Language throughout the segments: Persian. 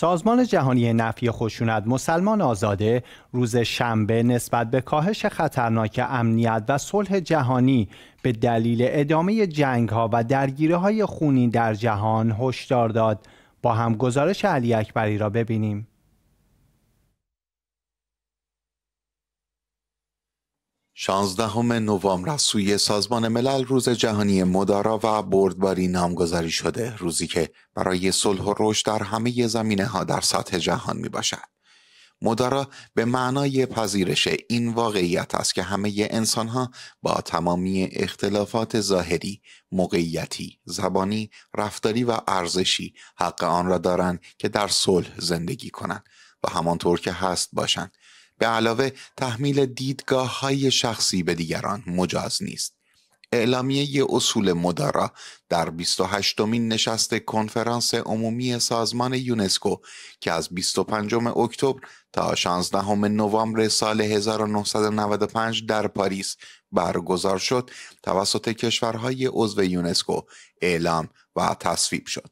سازمان جهانی نفی خشونت مسلمان آزاده روز شنبه نسبت به کاهش خطرناک امنیت و صلح جهانی به دلیل ادامه جنگ ها و درگیره های خونی در جهان هشدار داد با هم گزارش علی اکبری را ببینیم شانزدهم نوامبر از سوی سازمان ملل روز جهانی مدارا و بردباری نامگذاری شده روزی که برای صلح و رشد در همه زمینه ها در سطح جهان می باشد. مدارا به معنای پذیرش این واقعیت است که همه انسان ها با تمامی اختلافات ظاهری، موقعیتی، زبانی، رفتاری و ارزشی حق آن را دارند که در صلح زندگی کنند و همانطور که هست باشند به علاوه تحمیل دیدگاه های شخصی به دیگران مجاز نیست. اعلامیه اصول مدارا در 28 مین نشست کنفرانس عمومی سازمان یونسکو که از 25 اکتبر تا 16 نوامبر سال 1995 در پاریس برگزار شد توسط کشورهای عضو یونسکو اعلام و تصویب شد.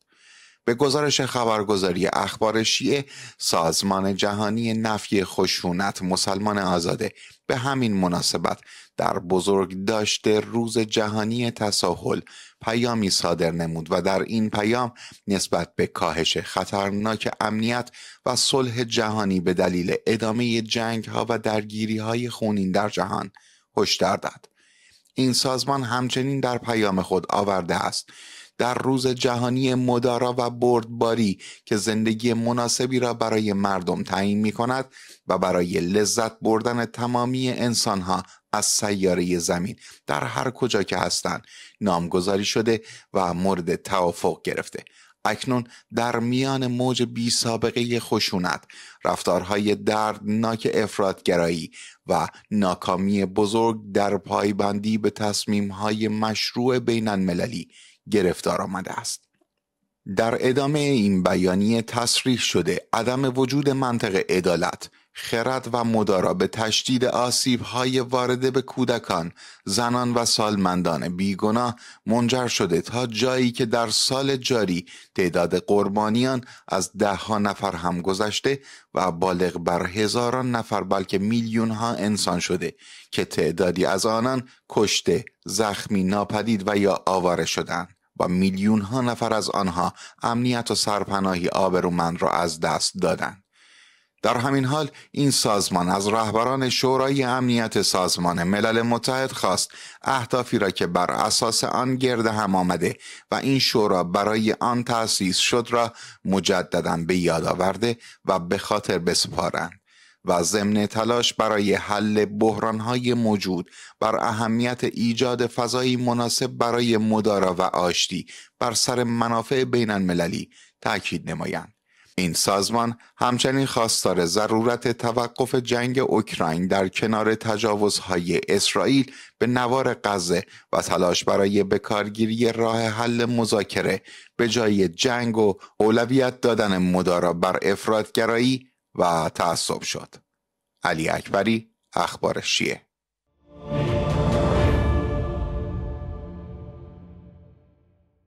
به گزارش خبرگزاری اخبار شیعه سازمان جهانی نفی خشونت مسلمان آزاده به همین مناسبت در بزرگ داشته روز جهانی تساهل پیامی صادر نمود و در این پیام نسبت به کاهش خطرناک امنیت و صلح جهانی به دلیل ادامه جنگ ها و درگیری های خونین در جهان هشدار داد. این سازمان همچنین در پیام خود آورده است در روز جهانی مدارا و بردباری که زندگی مناسبی را برای مردم تعیین می کند و برای لذت بردن تمامی انسانها از سیاره زمین در هر کجا که هستند نامگذاری شده و مورد توافق گرفته اکنون در میان موج بی سابقه خشونت رفتارهای دردناک افرادگرایی و ناکامی بزرگ در پایبندی به تصمیمهای مشروع بین المللی گرفتار آمده است. در ادامه این بیانیه تصریح شده عدم وجود منطق عدالت خرد و مدارا به تشدید آسیب های وارده به کودکان، زنان و سالمندان بیگناه منجر شده تا جایی که در سال جاری تعداد قربانیان از ده ها نفر هم گذشته و بالغ بر هزاران نفر بلکه میلیون ها انسان شده که تعدادی از آنان کشته، زخمی، ناپدید و یا آواره شدند. و میلیون ها نفر از آنها امنیت و سرپناهی آبرومند را از دست دادند. در همین حال این سازمان از رهبران شورای امنیت سازمان ملل متحد خواست اهدافی را که بر اساس آن گرد هم آمده و این شورا برای آن تأسیس شد را مجددا به یاد آورده و به خاطر بسپارند و ضمن تلاش برای حل بحرانهای موجود بر اهمیت ایجاد فضایی مناسب برای مدارا و آشتی بر سر منافع بین المللی تأکید نمایند. این سازمان همچنین خواستار ضرورت توقف جنگ اوکراین در کنار تجاوزهای اسرائیل به نوار غزه و تلاش برای بکارگیری راه حل مذاکره به جای جنگ و اولویت دادن مدارا بر افرادگرایی و تعصب شد علی اکبری اخبار شیعه